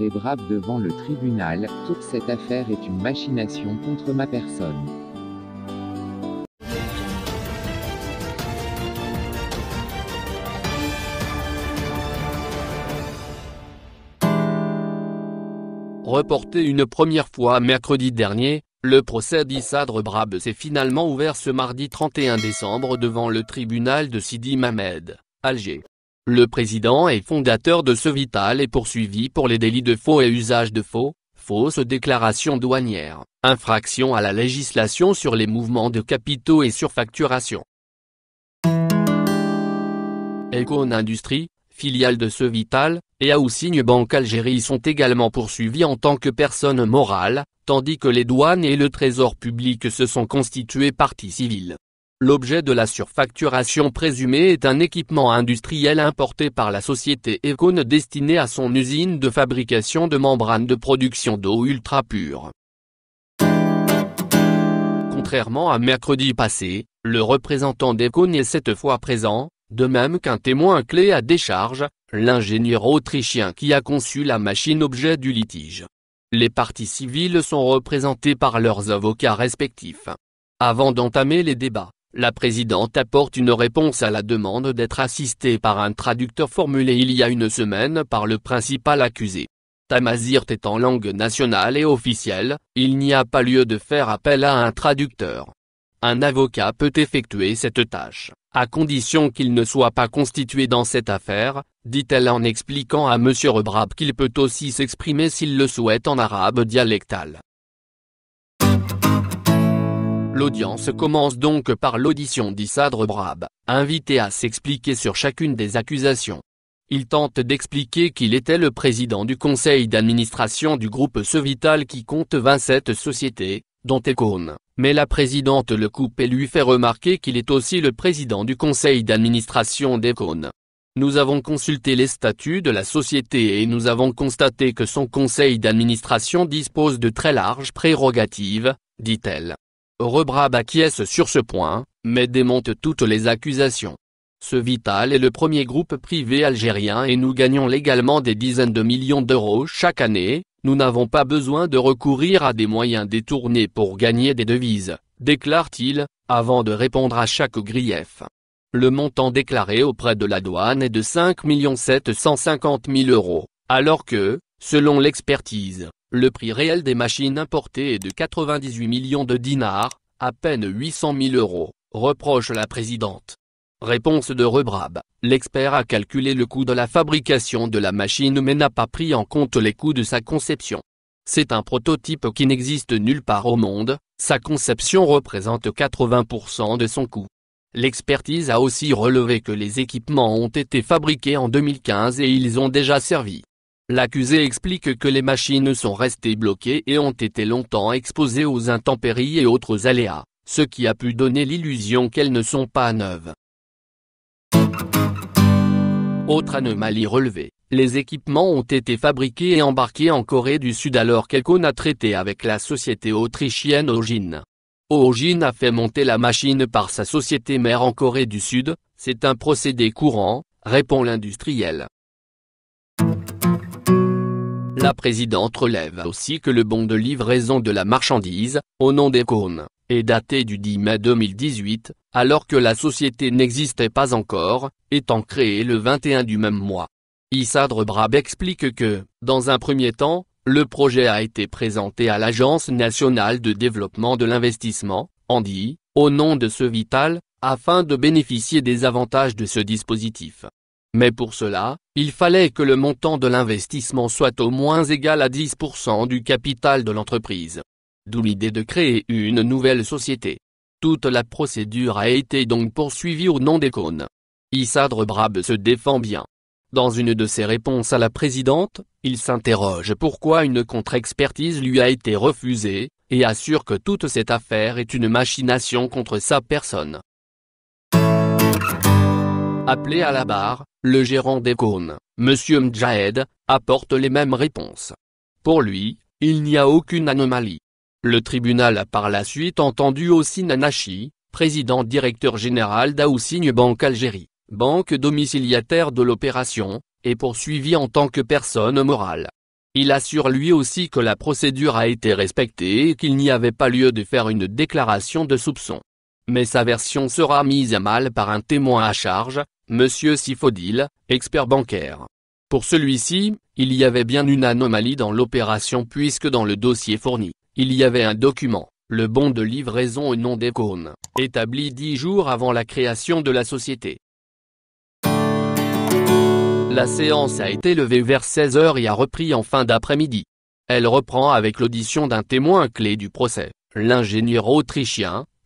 et Brab devant le tribunal, toute cette affaire est une machination contre ma personne. Reporté une première fois mercredi dernier, le procès d'Issadre Brab s'est finalement ouvert ce mardi 31 décembre devant le tribunal de Sidi Mamed, Alger. Le président et fondateur de Cevital est poursuivi pour les délits de faux et usage de faux, fausses déclarations douanières, infraction à la législation sur les mouvements de capitaux et surfacturation. Econ Industrie, filiale de Cevital, et Aoussigne Banque Algérie sont également poursuivis en tant que personnes morales, tandis que les douanes et le trésor public se sont constitués partie civile. L'objet de la surfacturation présumée est un équipement industriel importé par la société Econ destiné à son usine de fabrication de membranes de production d'eau ultra pure. Contrairement à mercredi passé, le représentant d'Econ est cette fois présent, de même qu'un témoin clé à décharge, l'ingénieur autrichien qui a conçu la machine objet du litige. Les parties civiles sont représentées par leurs avocats respectifs. Avant d'entamer les débats, la présidente apporte une réponse à la demande d'être assistée par un traducteur formulée il y a une semaine par le principal accusé. Tamazirt est en langue nationale et officielle, il n'y a pas lieu de faire appel à un traducteur. Un avocat peut effectuer cette tâche, à condition qu'il ne soit pas constitué dans cette affaire, dit-elle en expliquant à M. Rebrab qu'il peut aussi s'exprimer s'il le souhaite en arabe dialectal. L'audience commence donc par l'audition d'Issadre Brab, invité à s'expliquer sur chacune des accusations. Il tente d'expliquer qu'il était le président du conseil d'administration du groupe Sevital, qui compte 27 sociétés, dont Econ, mais la présidente le coupe et lui fait remarquer qu'il est aussi le président du conseil d'administration d'Econ. Nous avons consulté les statuts de la société et nous avons constaté que son conseil d'administration dispose de très larges prérogatives, dit-elle. Rebrab acquiesce sur ce point, mais démonte toutes les accusations. Ce Vital est le premier groupe privé algérien et nous gagnons légalement des dizaines de millions d'euros chaque année, nous n'avons pas besoin de recourir à des moyens détournés pour gagner des devises, déclare-t-il, avant de répondre à chaque grief. Le montant déclaré auprès de la douane est de 5 750 000 euros, alors que, selon l'expertise, le prix réel des machines importées est de 98 millions de dinars, à peine 800 000 euros, reproche la présidente. Réponse de Rebrab, l'expert a calculé le coût de la fabrication de la machine mais n'a pas pris en compte les coûts de sa conception. C'est un prototype qui n'existe nulle part au monde, sa conception représente 80% de son coût. L'expertise a aussi relevé que les équipements ont été fabriqués en 2015 et ils ont déjà servi. L'accusé explique que les machines sont restées bloquées et ont été longtemps exposées aux intempéries et autres aléas, ce qui a pu donner l'illusion qu'elles ne sont pas neuves. Autre anomalie relevée, les équipements ont été fabriqués et embarqués en Corée du Sud alors qu'Econ a traité avec la société autrichienne Ogin. Ogin a fait monter la machine par sa société mère en Corée du Sud, c'est un procédé courant, répond l'industriel. La présidente relève aussi que le bon de livraison de la marchandise, au nom des cônes, est daté du 10 mai 2018, alors que la société n'existait pas encore, étant créée le 21 du même mois. Issadre Brab explique que, dans un premier temps, le projet a été présenté à l'Agence nationale de développement de l'investissement, ANDI, au nom de ce Vital, afin de bénéficier des avantages de ce dispositif. Mais pour cela, il fallait que le montant de l'investissement soit au moins égal à 10% du capital de l'entreprise. D'où l'idée de créer une nouvelle société. Toute la procédure a été donc poursuivie au nom des cônes. Issadre Brab se défend bien. Dans une de ses réponses à la présidente, il s'interroge pourquoi une contre-expertise lui a été refusée, et assure que toute cette affaire est une machination contre sa personne. Appelé à la barre, le gérant des cônes, M. Mjahed, apporte les mêmes réponses. Pour lui, il n'y a aucune anomalie. Le tribunal a par la suite entendu aussi Nanachi, président directeur général d'Aoussigne Banque Algérie, banque domiciliataire de l'opération, et poursuivi en tant que personne morale. Il assure lui aussi que la procédure a été respectée et qu'il n'y avait pas lieu de faire une déclaration de soupçon mais sa version sera mise à mal par un témoin à charge, Monsieur Sifodil, expert bancaire. Pour celui-ci, il y avait bien une anomalie dans l'opération puisque dans le dossier fourni, il y avait un document, le bon de livraison au nom d'Econ, établi dix jours avant la création de la société. La séance a été levée vers 16h et a repris en fin d'après-midi. Elle reprend avec l'audition d'un témoin clé du procès, l'ingénieur autrichien,